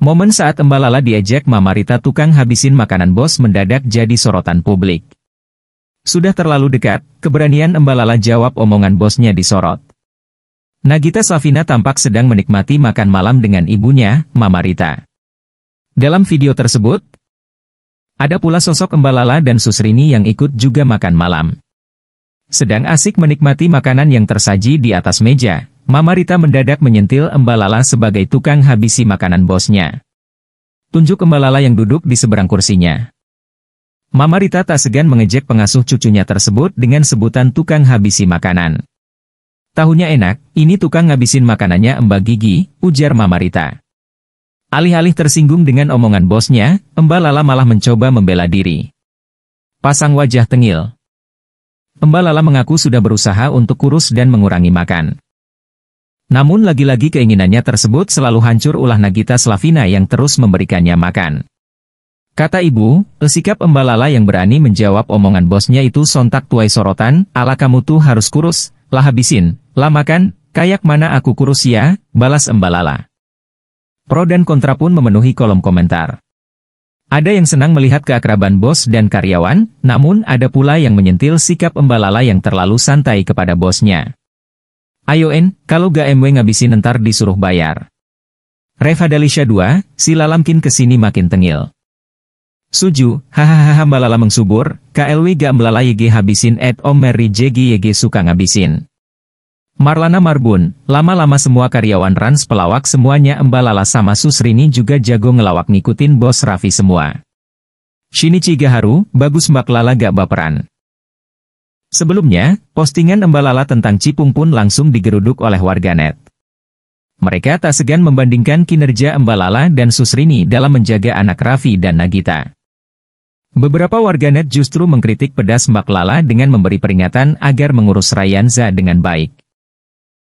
Momen saat Mbak Lala diejek Mama Rita tukang habisin makanan bos mendadak jadi sorotan publik. Sudah terlalu dekat, keberanian Mbak jawab omongan bosnya disorot. Nagita Slavina tampak sedang menikmati makan malam dengan ibunya, Mama Rita. Dalam video tersebut, ada pula sosok Mbak dan Susrini yang ikut juga makan malam. Sedang asik menikmati makanan yang tersaji di atas meja, Mama Rita mendadak menyentil Embalala sebagai tukang habisi makanan bosnya. Tunjuk Embalala yang duduk di seberang kursinya. Mama Rita tak segan mengejek pengasuh cucunya tersebut dengan sebutan tukang habisi makanan. Tahunya enak, ini tukang ngabisin makanannya Mbak Gigi, ujar Mama Rita. Alih-alih tersinggung dengan omongan bosnya, Mbak malah mencoba membela diri. Pasang wajah tengil. Mbak mengaku sudah berusaha untuk kurus dan mengurangi makan. Namun lagi-lagi keinginannya tersebut selalu hancur ulah Nagita Slavina yang terus memberikannya makan. Kata ibu, sikap Embalala yang berani menjawab omongan bosnya itu sontak tuai sorotan, ala kamu tuh harus kurus, lah habisin, lah makan, kayak mana aku kurus ya, balas Embalala. Pro dan kontra pun memenuhi kolom komentar. Ada yang senang melihat keakraban bos dan karyawan, namun ada pula yang menyentil sikap embalala yang terlalu santai kepada bosnya. Ayo en, kalau ga MW ngabisin entar disuruh bayar. Reva Dalisha 2, si lalamkin kesini makin tengil. Suju, hahaha malala mengsubur, KLW ga melalai G habisin at om Mary Jegi YG suka ngabisin. Marlana Marbun, lama-lama semua karyawan Rans pelawak semuanya Mbalala sama Susrini juga jago ngelawak ngikutin bos Raffi semua. Shinichi Gaharu, bagus Mbak Lala gak baperan. Sebelumnya, postingan Mbak Lala tentang Cipung pun langsung digeruduk oleh warganet. Mereka tak segan membandingkan kinerja Mbak Lala dan Susrini dalam menjaga anak Raffi dan Nagita. Beberapa warganet justru mengkritik pedas Mbak Lala dengan memberi peringatan agar mengurus Ryanza dengan baik.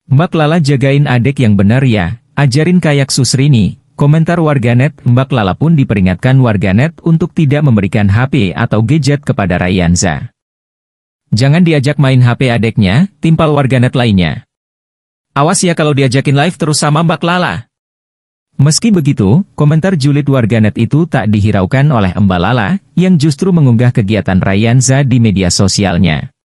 Mbak Lala jagain adik yang benar ya, ajarin kayak Susrini, komentar warganet Mbak Lala pun diperingatkan warganet untuk tidak memberikan HP atau gadget kepada Ryanza. Jangan diajak main HP adeknya, timpal warganet lainnya. Awas ya kalau diajakin live terus sama Mbak Lala. Meski begitu, komentar julid warganet itu tak dihiraukan oleh Mbak Lala, yang justru mengunggah kegiatan Ryanza di media sosialnya.